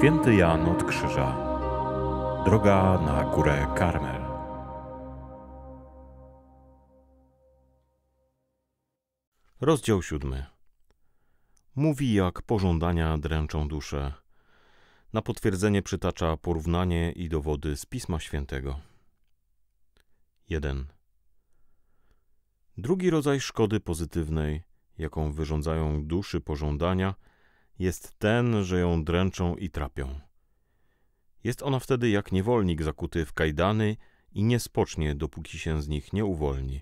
Święty Jan od Krzyża. Droga na górę Karmel. Rozdział siódmy. Mówi, jak pożądania dręczą duszę. Na potwierdzenie przytacza porównanie i dowody z Pisma Świętego. 1. Drugi rodzaj szkody pozytywnej, jaką wyrządzają duszy pożądania – jest ten, że ją dręczą i trapią. Jest ona wtedy jak niewolnik zakuty w kajdany i nie spocznie, dopóki się z nich nie uwolni.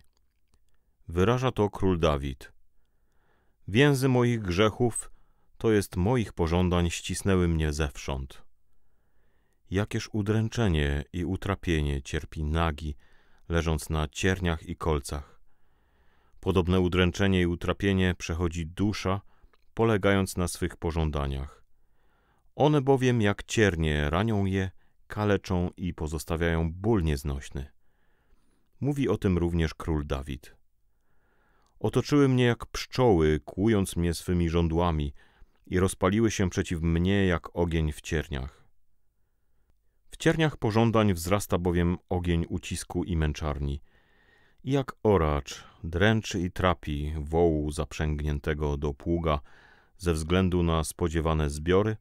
Wyraża to król Dawid. Więzy moich grzechów, to jest moich pożądań, ścisnęły mnie zewsząd. Jakież udręczenie i utrapienie cierpi nagi, leżąc na cierniach i kolcach. Podobne udręczenie i utrapienie przechodzi dusza, polegając na swych pożądaniach. One bowiem jak ciernie ranią je, kaleczą i pozostawiają ból nieznośny. Mówi o tym również król Dawid. Otoczyły mnie jak pszczoły, kłując mnie swymi żądłami i rozpaliły się przeciw mnie jak ogień w cierniach. W cierniach pożądań wzrasta bowiem ogień ucisku i męczarni. I jak oracz dręczy i trapi wołu zaprzęgniętego do pługa, ze względu na spodziewane zbiory,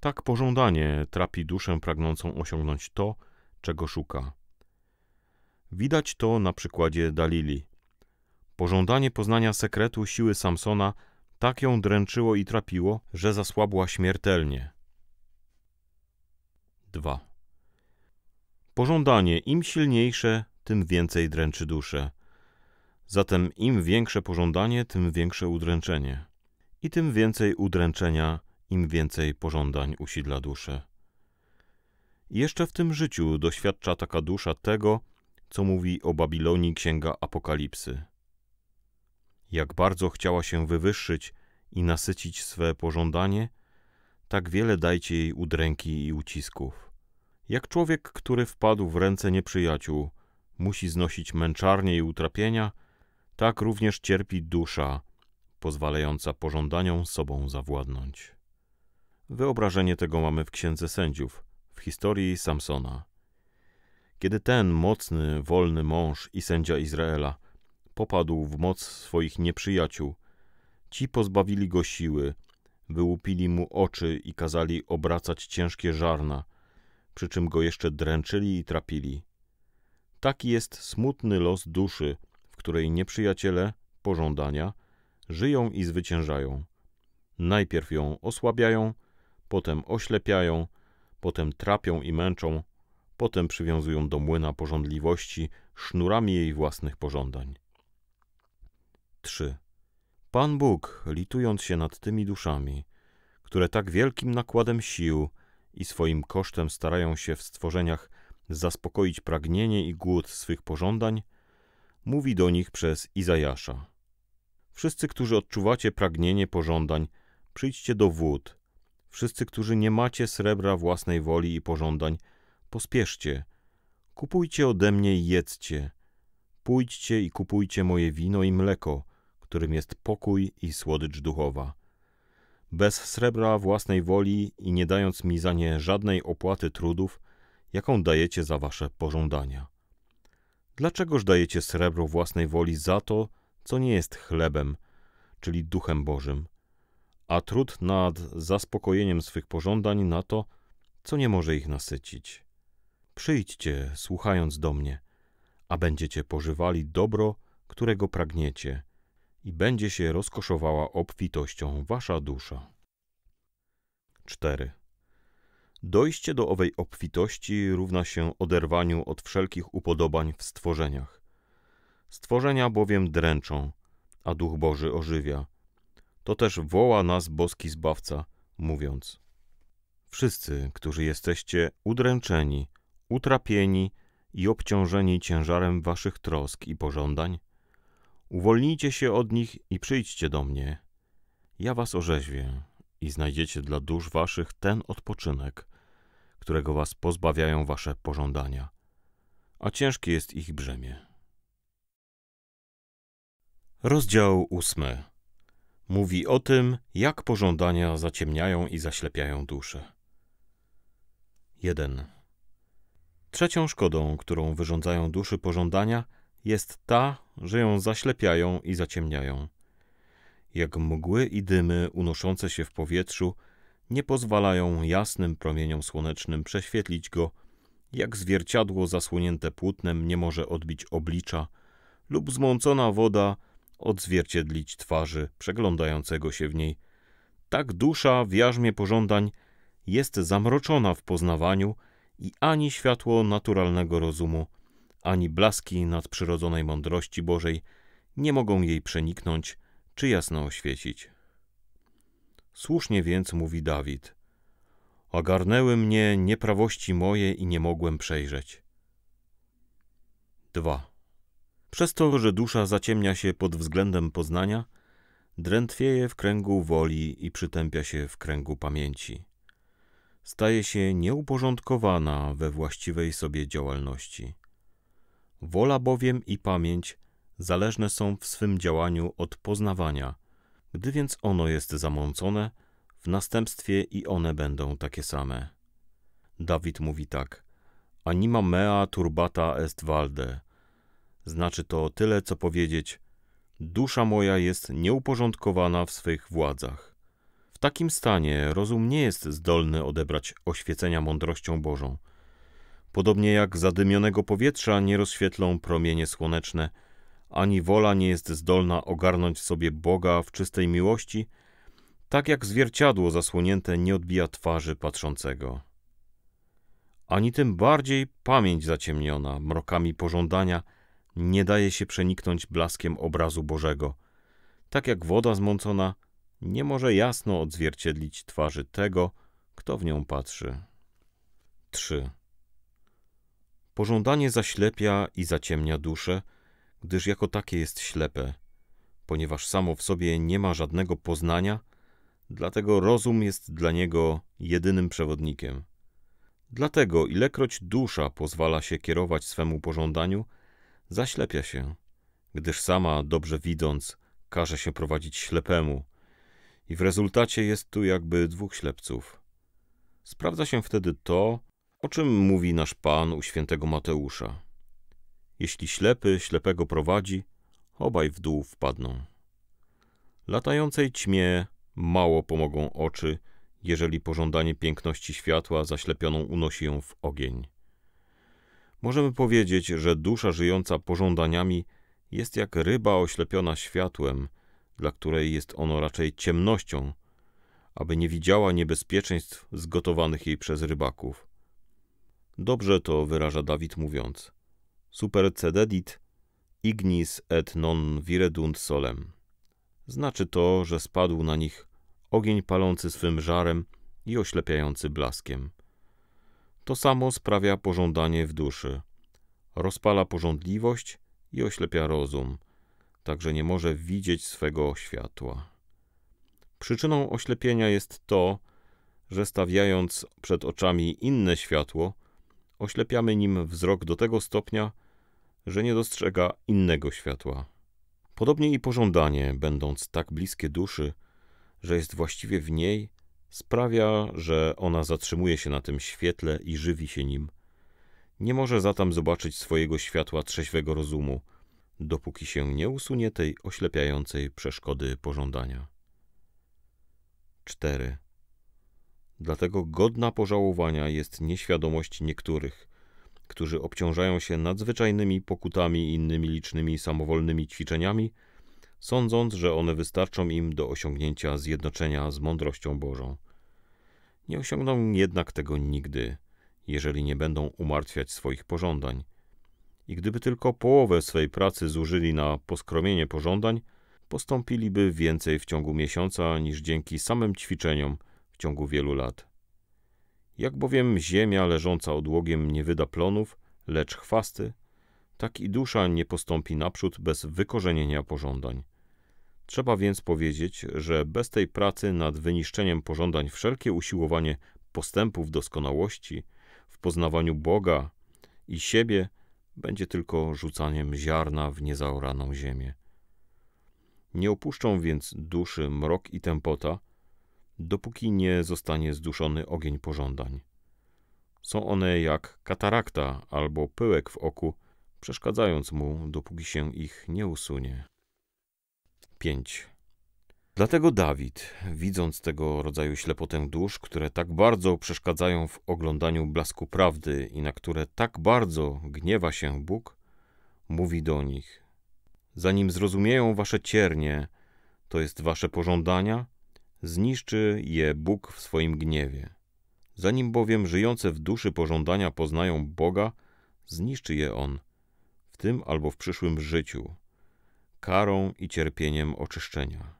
tak pożądanie trapi duszę pragnącą osiągnąć to, czego szuka. Widać to na przykładzie Dalili. Pożądanie poznania sekretu siły Samsona tak ją dręczyło i trapiło, że zasłabła śmiertelnie. 2. Pożądanie im silniejsze, tym więcej dręczy duszę. Zatem im większe pożądanie, tym większe udręczenie i tym więcej udręczenia, im więcej pożądań usidla duszę. Jeszcze w tym życiu doświadcza taka dusza tego, co mówi o Babilonii Księga Apokalipsy. Jak bardzo chciała się wywyższyć i nasycić swe pożądanie, tak wiele dajcie jej udręki i ucisków. Jak człowiek, który wpadł w ręce nieprzyjaciół, musi znosić męczarnie i utrapienia, tak również cierpi dusza, pozwalająca pożądaniom sobą zawładnąć. Wyobrażenie tego mamy w Księdze Sędziów, w historii Samsona. Kiedy ten mocny, wolny mąż i sędzia Izraela popadł w moc swoich nieprzyjaciół, ci pozbawili go siły, wyłupili mu oczy i kazali obracać ciężkie żarna, przy czym go jeszcze dręczyli i trapili. Taki jest smutny los duszy, w której nieprzyjaciele, pożądania – żyją i zwyciężają. Najpierw ją osłabiają, potem oślepiają, potem trapią i męczą, potem przywiązują do młyna porządliwości sznurami jej własnych pożądań. 3. Pan Bóg, litując się nad tymi duszami, które tak wielkim nakładem sił i swoim kosztem starają się w stworzeniach zaspokoić pragnienie i głód swych pożądań, mówi do nich przez Izajasza. Wszyscy, którzy odczuwacie pragnienie pożądań, przyjdźcie do wód. Wszyscy, którzy nie macie srebra własnej woli i pożądań, pospieszcie. Kupujcie ode mnie i jedzcie. Pójdźcie i kupujcie moje wino i mleko, którym jest pokój i słodycz duchowa. Bez srebra własnej woli i nie dając mi za nie żadnej opłaty trudów, jaką dajecie za wasze pożądania. Dlaczegoż dajecie srebro własnej woli za to, co nie jest chlebem, czyli duchem Bożym, a trud nad zaspokojeniem swych pożądań na to, co nie może ich nasycić. Przyjdźcie, słuchając do mnie, a będziecie pożywali dobro, którego pragniecie, i będzie się rozkoszowała obfitością wasza dusza. 4. Dojście do owej obfitości równa się oderwaniu od wszelkich upodobań w stworzeniach, Stworzenia bowiem dręczą, a Duch Boży ożywia. To też woła nas boski Zbawca, mówiąc: Wszyscy, którzy jesteście udręczeni, utrapieni i obciążeni ciężarem waszych trosk i pożądań, uwolnijcie się od nich i przyjdźcie do mnie. Ja was orzeźwię i znajdziecie dla dusz waszych ten odpoczynek, którego was pozbawiają wasze pożądania, a ciężkie jest ich brzemię. Rozdział ósmy mówi o tym, jak pożądania zaciemniają i zaślepiają duszę. 1. Trzecią szkodą, którą wyrządzają duszy pożądania, jest ta, że ją zaślepiają i zaciemniają. Jak mgły i dymy unoszące się w powietrzu, nie pozwalają jasnym promieniom słonecznym prześwietlić go, jak zwierciadło zasłonięte płótnem nie może odbić oblicza, lub zmącona woda odzwierciedlić twarzy przeglądającego się w niej. Tak dusza w jarzmie pożądań jest zamroczona w poznawaniu i ani światło naturalnego rozumu, ani blaski nadprzyrodzonej mądrości Bożej nie mogą jej przeniknąć czy jasno oświecić. Słusznie więc mówi Dawid. Ogarnęły mnie nieprawości moje i nie mogłem przejrzeć. 2. Przez to, że dusza zaciemnia się pod względem poznania, drętwieje w kręgu woli i przytępia się w kręgu pamięci. Staje się nieuporządkowana we właściwej sobie działalności. Wola bowiem i pamięć zależne są w swym działaniu od poznawania, gdy więc ono jest zamącone, w następstwie i one będą takie same. Dawid mówi tak: Anima mea turbata est valde, znaczy to tyle, co powiedzieć: Dusza moja jest nieuporządkowana w swych władzach. W takim stanie rozum nie jest zdolny odebrać oświecenia mądrością Bożą. Podobnie jak zadymionego powietrza nie rozświetlą promienie słoneczne, ani wola nie jest zdolna ogarnąć sobie Boga w czystej miłości, tak jak zwierciadło zasłonięte nie odbija twarzy patrzącego. Ani tym bardziej pamięć zaciemniona mrokami pożądania – nie daje się przeniknąć blaskiem obrazu Bożego. Tak jak woda zmącona nie może jasno odzwierciedlić twarzy tego, kto w nią patrzy. 3. Pożądanie zaślepia i zaciemnia duszę, gdyż jako takie jest ślepe. Ponieważ samo w sobie nie ma żadnego poznania, dlatego rozum jest dla niego jedynym przewodnikiem. Dlatego, ilekroć dusza pozwala się kierować swemu pożądaniu, zaślepia się, gdyż sama, dobrze widząc, każe się prowadzić ślepemu i w rezultacie jest tu jakby dwóch ślepców. Sprawdza się wtedy to, o czym mówi nasz Pan u świętego Mateusza. Jeśli ślepy ślepego prowadzi, obaj w dół wpadną. Latającej ćmie mało pomogą oczy, jeżeli pożądanie piękności światła zaślepioną unosi ją w ogień. Możemy powiedzieć, że dusza żyjąca pożądaniami jest jak ryba oślepiona światłem, dla której jest ono raczej ciemnością, aby nie widziała niebezpieczeństw zgotowanych jej przez rybaków. Dobrze to wyraża Dawid mówiąc: Supercededit ignis et non viredunt solem. Znaczy to, że spadł na nich ogień palący swym żarem i oślepiający blaskiem. To samo sprawia pożądanie w duszy. Rozpala pożądliwość i oślepia rozum, tak że nie może widzieć swego światła. Przyczyną oślepienia jest to, że stawiając przed oczami inne światło, oślepiamy nim wzrok do tego stopnia, że nie dostrzega innego światła. Podobnie i pożądanie, będąc tak bliskie duszy, że jest właściwie w niej, Sprawia, że ona zatrzymuje się na tym świetle i żywi się nim. Nie może zatem zobaczyć swojego światła trzeźwego rozumu, dopóki się nie usunie tej oślepiającej przeszkody pożądania. 4. Dlatego godna pożałowania jest nieświadomość niektórych, którzy obciążają się nadzwyczajnymi pokutami i innymi licznymi samowolnymi ćwiczeniami – sądząc, że one wystarczą im do osiągnięcia zjednoczenia z mądrością Bożą. Nie osiągną jednak tego nigdy, jeżeli nie będą umartwiać swoich pożądań. I gdyby tylko połowę swej pracy zużyli na poskromienie pożądań, postąpiliby więcej w ciągu miesiąca niż dzięki samym ćwiczeniom w ciągu wielu lat. Jak bowiem ziemia leżąca odłogiem nie wyda plonów, lecz chwasty – tak i dusza nie postąpi naprzód bez wykorzenienia pożądań. Trzeba więc powiedzieć, że bez tej pracy nad wyniszczeniem pożądań wszelkie usiłowanie postępów doskonałości w poznawaniu Boga i siebie będzie tylko rzucaniem ziarna w niezaoraną ziemię. Nie opuszczą więc duszy mrok i tempota, dopóki nie zostanie zduszony ogień pożądań. Są one jak katarakta albo pyłek w oku, przeszkadzając mu, dopóki się ich nie usunie. 5. Dlatego Dawid, widząc tego rodzaju ślepotę dusz, które tak bardzo przeszkadzają w oglądaniu blasku prawdy i na które tak bardzo gniewa się Bóg, mówi do nich: Zanim zrozumieją wasze ciernie, to jest wasze pożądania, zniszczy je Bóg w swoim gniewie. Zanim bowiem żyjące w duszy pożądania poznają Boga, zniszczy je On w tym albo w przyszłym życiu, karą i cierpieniem oczyszczenia.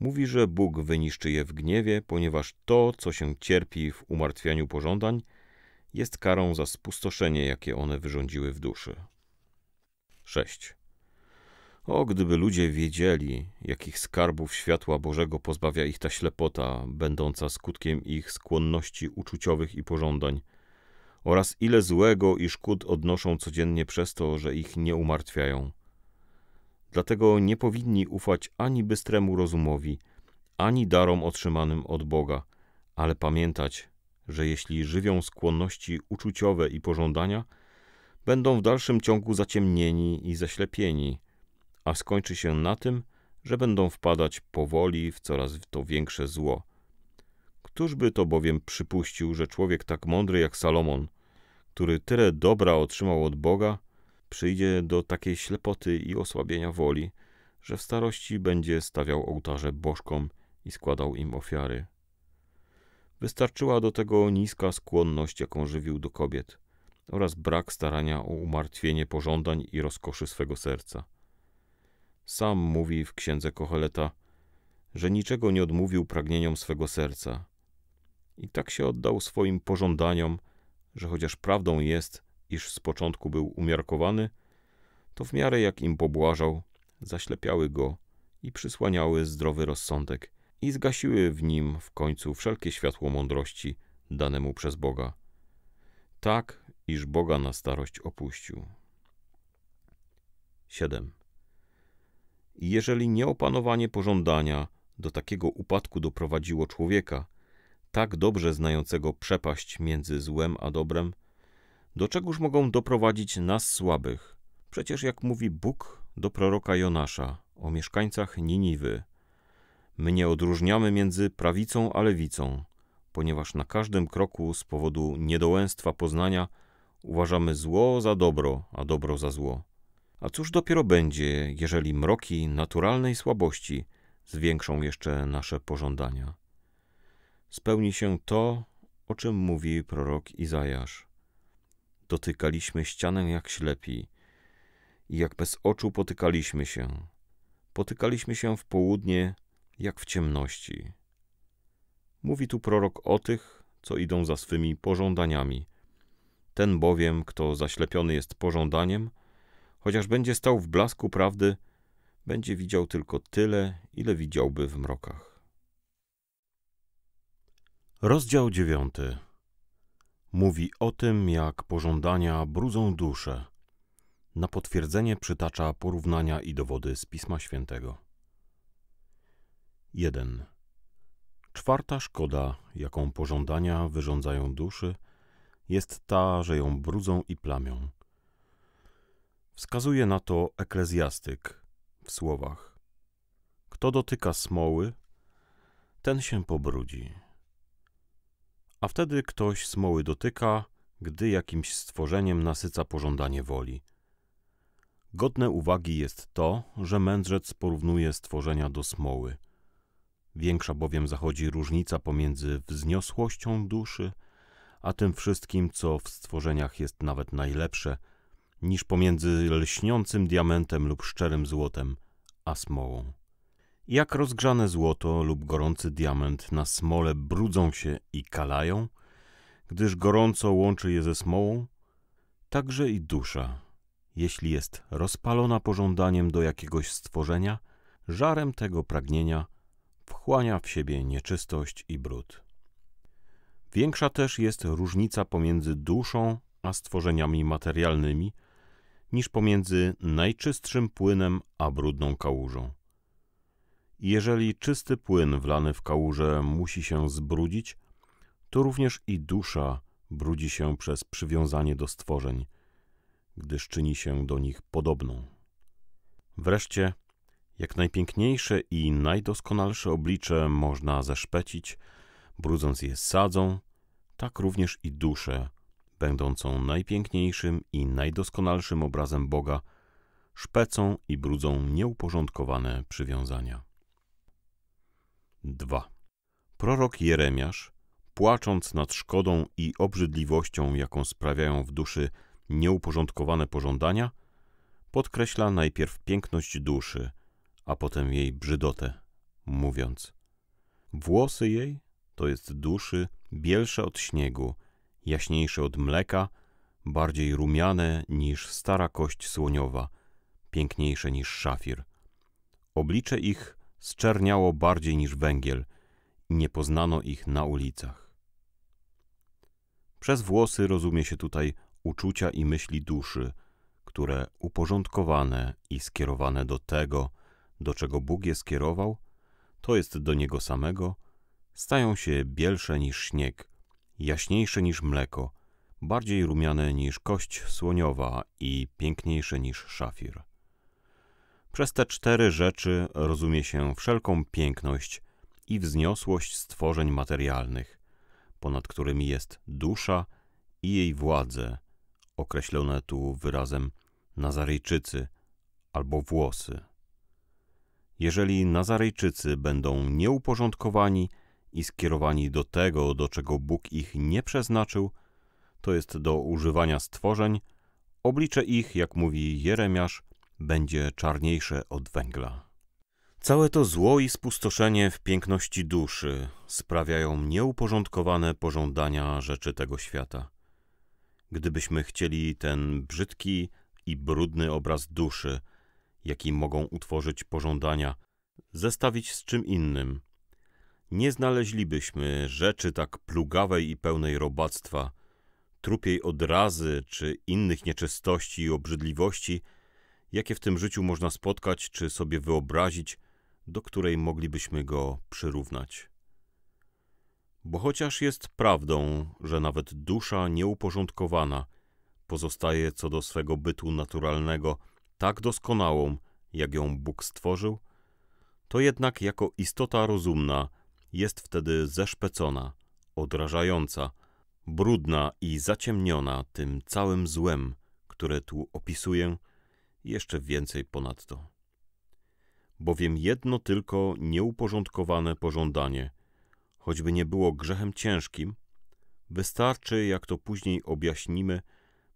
Mówi, że Bóg wyniszczy je w gniewie, ponieważ to, co się cierpi w umartwianiu pożądań, jest karą za spustoszenie, jakie one wyrządziły w duszy. 6. O, gdyby ludzie wiedzieli, jakich skarbów światła Bożego pozbawia ich ta ślepota, będąca skutkiem ich skłonności uczuciowych i pożądań – oraz ile złego i szkód odnoszą codziennie przez to, że ich nie umartwiają. Dlatego nie powinni ufać ani bystremu rozumowi, ani darom otrzymanym od Boga, ale pamiętać, że jeśli żywią skłonności uczuciowe i pożądania, będą w dalszym ciągu zaciemnieni i zaślepieni, a skończy się na tym, że będą wpadać powoli w coraz to większe zło. Któż by to bowiem przypuścił, że człowiek tak mądry jak Salomon który tyle dobra otrzymał od Boga, przyjdzie do takiej ślepoty i osłabienia woli, że w starości będzie stawiał ołtarze bożkom i składał im ofiary. Wystarczyła do tego niska skłonność, jaką żywił do kobiet, oraz brak starania o umartwienie pożądań i rozkoszy swego serca. Sam mówi w księdze Kocheleta, że niczego nie odmówił pragnieniom swego serca. I tak się oddał swoim pożądaniom, że chociaż prawdą jest, iż z początku był umiarkowany, to w miarę jak im pobłażał, zaślepiały go i przysłaniały zdrowy rozsądek i zgasiły w nim w końcu wszelkie światło mądrości danemu przez Boga. Tak, iż Boga na starość opuścił. 7. Jeżeli nieopanowanie pożądania do takiego upadku doprowadziło człowieka – tak dobrze znającego przepaść między złem a dobrem, do czegoż mogą doprowadzić nas słabych? Przecież jak mówi Bóg do proroka Jonasza o mieszkańcach Niniwy, my nie odróżniamy między prawicą a lewicą, ponieważ na każdym kroku z powodu niedołęstwa poznania uważamy zło za dobro, a dobro za zło. A cóż dopiero będzie, jeżeli mroki naturalnej słabości zwiększą jeszcze nasze pożądania? spełni się to, o czym mówi prorok Izajasz. Dotykaliśmy ścianę jak ślepi i jak bez oczu potykaliśmy się. Potykaliśmy się w południe jak w ciemności. Mówi tu prorok o tych, co idą za swymi pożądaniami. Ten bowiem, kto zaślepiony jest pożądaniem, chociaż będzie stał w blasku prawdy, będzie widział tylko tyle, ile widziałby w mrokach. Rozdział dziewiąty mówi o tym, jak pożądania brudzą duszę. Na potwierdzenie przytacza porównania i dowody z Pisma Świętego. 1. Czwarta szkoda, jaką pożądania wyrządzają duszy, jest ta, że ją brudzą i plamią. Wskazuje na to eklezjastyk w słowach: Kto dotyka smoły, ten się pobrudzi. A wtedy ktoś smoły dotyka, gdy jakimś stworzeniem nasyca pożądanie woli. Godne uwagi jest to, że mędrzec porównuje stworzenia do smoły. Większa bowiem zachodzi różnica pomiędzy wzniosłością duszy, a tym wszystkim, co w stworzeniach jest nawet najlepsze, niż pomiędzy lśniącym diamentem lub szczerym złotem, a smołą. Jak rozgrzane złoto lub gorący diament na smole brudzą się i kalają, gdyż gorąco łączy je ze smołą, także i dusza, jeśli jest rozpalona pożądaniem do jakiegoś stworzenia, żarem tego pragnienia wchłania w siebie nieczystość i brud. Większa też jest różnica pomiędzy duszą a stworzeniami materialnymi niż pomiędzy najczystszym płynem a brudną kałużą. Jeżeli czysty płyn wlany w kałuże musi się zbrudzić, to również i dusza brudzi się przez przywiązanie do stworzeń, gdyż czyni się do nich podobną. Wreszcie, jak najpiękniejsze i najdoskonalsze oblicze można zeszpecić, brudząc je sadzą, tak również i duszę, będącą najpiękniejszym i najdoskonalszym obrazem Boga, szpecą i brudzą nieuporządkowane przywiązania. 2. Prorok Jeremiasz, płacząc nad szkodą i obrzydliwością, jaką sprawiają w duszy nieuporządkowane pożądania, podkreśla najpierw piękność duszy, a potem jej brzydotę, mówiąc: Włosy jej, to jest duszy, bielsze od śniegu, jaśniejsze od mleka, bardziej rumiane niż stara kość słoniowa, piękniejsze niż szafir. Oblicze ich zczerniało bardziej niż węgiel i nie poznano ich na ulicach. Przez włosy rozumie się tutaj uczucia i myśli duszy, które uporządkowane i skierowane do tego, do czego Bóg je skierował, to jest do Niego samego, stają się bielsze niż śnieg, jaśniejsze niż mleko, bardziej rumiane niż kość słoniowa i piękniejsze niż szafir. Przez te cztery rzeczy rozumie się wszelką piękność i wzniosłość stworzeń materialnych, ponad którymi jest dusza i jej władze, określone tu wyrazem Nazaryjczycy albo włosy. Jeżeli Nazaryjczycy będą nieuporządkowani i skierowani do tego, do czego Bóg ich nie przeznaczył, to jest do używania stworzeń, oblicze ich, jak mówi Jeremiasz, będzie czarniejsze od węgla. Całe to zło i spustoszenie w piękności duszy sprawiają nieuporządkowane pożądania rzeczy tego świata. Gdybyśmy chcieli ten brzydki i brudny obraz duszy, jaki mogą utworzyć pożądania, zestawić z czym innym, nie znaleźlibyśmy rzeczy tak plugawej i pełnej robactwa, trupiej odrazy czy innych nieczystości i obrzydliwości – jakie w tym życiu można spotkać czy sobie wyobrazić, do której moglibyśmy go przyrównać. Bo chociaż jest prawdą, że nawet dusza nieuporządkowana pozostaje co do swego bytu naturalnego tak doskonałą, jak ją Bóg stworzył, to jednak jako istota rozumna jest wtedy zeszpecona, odrażająca, brudna i zaciemniona tym całym złem, które tu opisuję jeszcze więcej ponadto. Bowiem jedno tylko nieuporządkowane pożądanie, choćby nie było grzechem ciężkim, wystarczy, jak to później objaśnimy,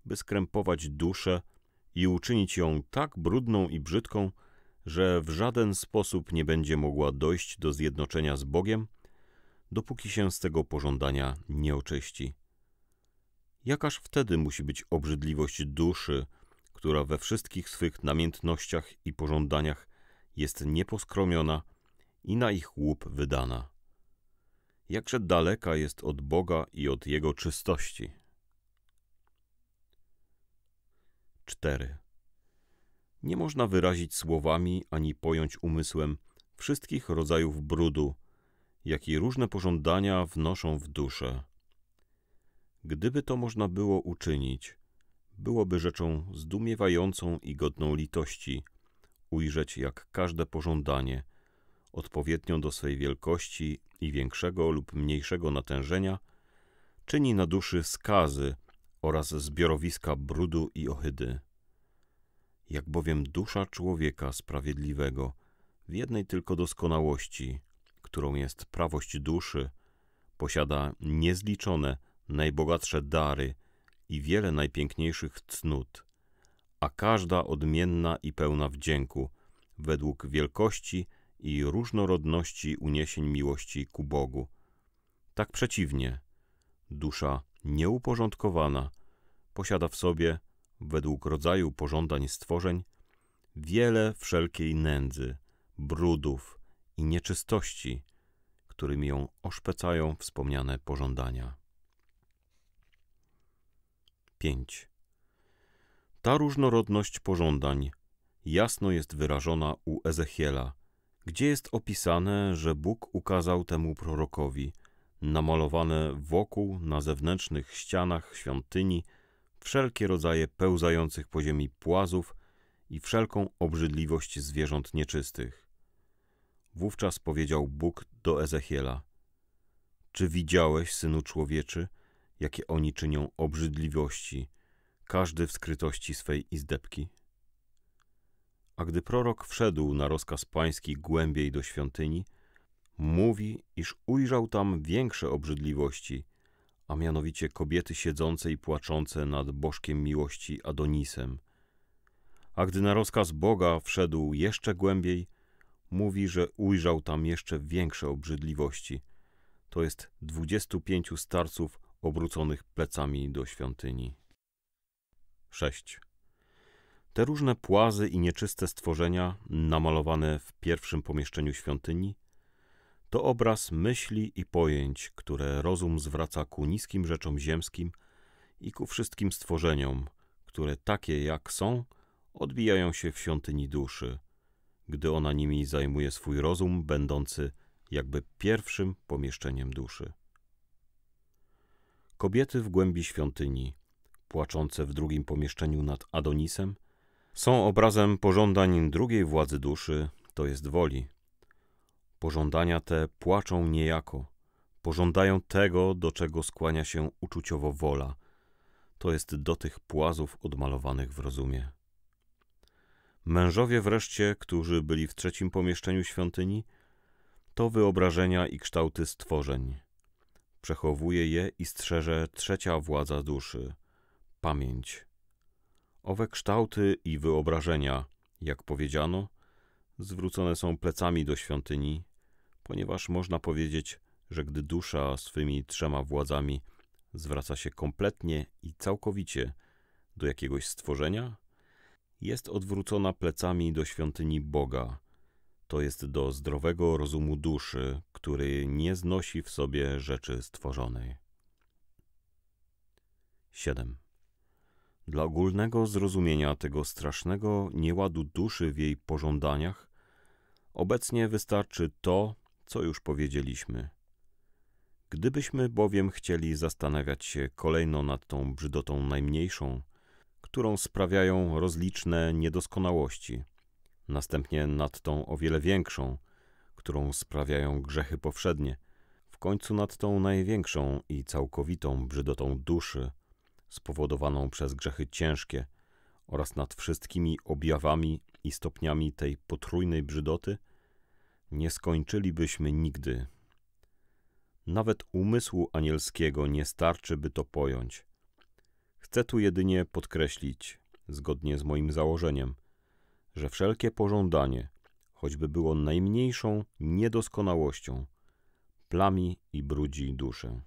by skrępować duszę i uczynić ją tak brudną i brzydką, że w żaden sposób nie będzie mogła dojść do zjednoczenia z Bogiem, dopóki się z tego pożądania nie oczyści. Jakaż wtedy musi być obrzydliwość duszy, która we wszystkich swych namiętnościach i pożądaniach jest nieposkromiona i na ich łup wydana. Jakże daleka jest od Boga i od Jego czystości. 4. Nie można wyrazić słowami ani pojąć umysłem wszystkich rodzajów brudu, jaki różne pożądania wnoszą w duszę. Gdyby to można było uczynić – byłoby rzeczą zdumiewającą i godną litości ujrzeć, jak każde pożądanie, odpowiednio do swej wielkości i większego lub mniejszego natężenia, czyni na duszy skazy oraz zbiorowiska brudu i ohydy. Jak bowiem dusza człowieka sprawiedliwego w jednej tylko doskonałości, którą jest prawość duszy, posiada niezliczone, najbogatsze dary i wiele najpiękniejszych cnót, a każda odmienna i pełna wdzięku, według wielkości i różnorodności uniesień miłości ku Bogu. Tak przeciwnie, dusza nieuporządkowana posiada w sobie, według rodzaju pożądań stworzeń, wiele wszelkiej nędzy, brudów i nieczystości, którymi ją oszpecają wspomniane pożądania. 5. Ta różnorodność pożądań jasno jest wyrażona u Ezechiela, gdzie jest opisane, że Bóg ukazał temu prorokowi namalowane wokół na zewnętrznych ścianach świątyni wszelkie rodzaje pełzających po ziemi płazów i wszelką obrzydliwość zwierząt nieczystych. Wówczas powiedział Bóg do Ezechiela: Czy widziałeś, synu człowieczy, jakie oni czynią obrzydliwości, każdy w skrytości swej izdebki. A gdy prorok wszedł na rozkaz pański głębiej do świątyni, mówi, iż ujrzał tam większe obrzydliwości, a mianowicie kobiety siedzące i płaczące nad bożkiem miłości Adonisem. A gdy na rozkaz Boga wszedł jeszcze głębiej, mówi, że ujrzał tam jeszcze większe obrzydliwości, to jest dwudziestu pięciu starców obróconych plecami do świątyni. 6. Te różne płazy i nieczyste stworzenia, namalowane w pierwszym pomieszczeniu świątyni, to obraz myśli i pojęć, które rozum zwraca ku niskim rzeczom ziemskim i ku wszystkim stworzeniom, które takie jak są, odbijają się w świątyni duszy, gdy ona nimi zajmuje swój rozum, będący jakby pierwszym pomieszczeniem duszy. Kobiety w głębi świątyni, płaczące w drugim pomieszczeniu nad Adonisem, są obrazem pożądań drugiej władzy duszy, to jest woli. Pożądania te płaczą niejako, pożądają tego, do czego skłania się uczuciowo wola, to jest do tych płazów odmalowanych w rozumie. Mężowie wreszcie, którzy byli w trzecim pomieszczeniu świątyni, to wyobrażenia i kształty stworzeń – Przechowuje je i strzeże trzecia władza duszy pamięć. Owe kształty i wyobrażenia, jak powiedziano, zwrócone są plecami do świątyni, ponieważ można powiedzieć, że gdy dusza swymi trzema władzami zwraca się kompletnie i całkowicie do jakiegoś stworzenia, jest odwrócona plecami do świątyni Boga to jest do zdrowego rozumu duszy, który nie znosi w sobie rzeczy stworzonej. 7. Dla ogólnego zrozumienia tego strasznego nieładu duszy w jej pożądaniach, obecnie wystarczy to, co już powiedzieliśmy. Gdybyśmy bowiem chcieli zastanawiać się kolejno nad tą brzydotą najmniejszą, którą sprawiają rozliczne niedoskonałości – następnie nad tą o wiele większą, którą sprawiają grzechy powszednie, w końcu nad tą największą i całkowitą brzydotą duszy, spowodowaną przez grzechy ciężkie, oraz nad wszystkimi objawami i stopniami tej potrójnej brzydoty, nie skończylibyśmy nigdy. Nawet umysłu anielskiego nie starczy, by to pojąć. Chcę tu jedynie podkreślić, zgodnie z moim założeniem, że wszelkie pożądanie, choćby było najmniejszą niedoskonałością, plami i brudzi duszę.